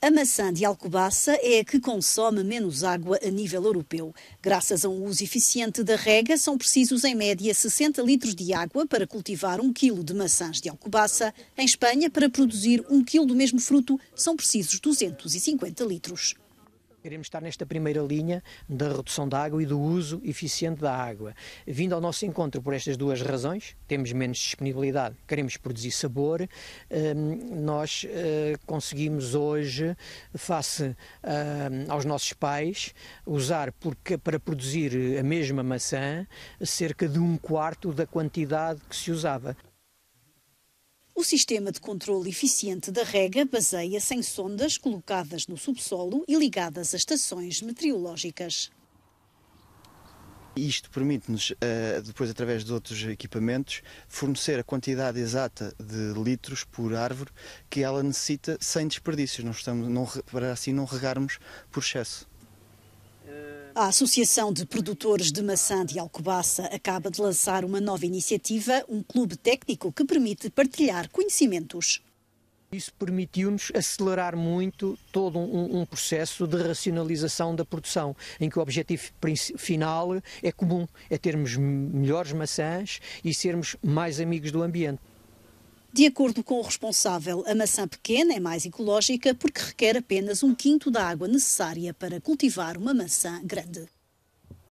A maçã de Alcobaça é a que consome menos água a nível europeu. Graças a um uso eficiente da rega, são precisos em média 60 litros de água para cultivar 1 kg de maçãs de Alcobaça. Em Espanha, para produzir 1 kg do mesmo fruto, são precisos 250 litros. Queremos estar nesta primeira linha da redução da água e do uso eficiente da água. Vindo ao nosso encontro por estas duas razões, temos menos disponibilidade, queremos produzir sabor, hum, nós eh, conseguimos hoje, face hum, aos nossos pais, usar para produzir a mesma maçã cerca de um quarto da quantidade que se usava. O sistema de controle eficiente da rega baseia-se em sondas colocadas no subsolo e ligadas a estações meteorológicas. Isto permite-nos, eh, depois através de outros equipamentos, fornecer a quantidade exata de litros por árvore que ela necessita sem desperdícios, não estamos, não, para assim não regarmos por excesso. Eh, a Associação de Produtores de Maçã de Alcobaça acaba de lançar uma nova iniciativa, um clube técnico que permite partilhar conhecimentos. Isso permitiu-nos acelerar muito todo um, um, processo de racionalização da produção, em que o objetivo final é comum, é termos melhores maçãs e sermos mais amigos do ambiente. De acordo com o responsável, a maçã pequena é mais ecológica porque requer apenas um quinto da água necessária para cultivar uma maçã grande.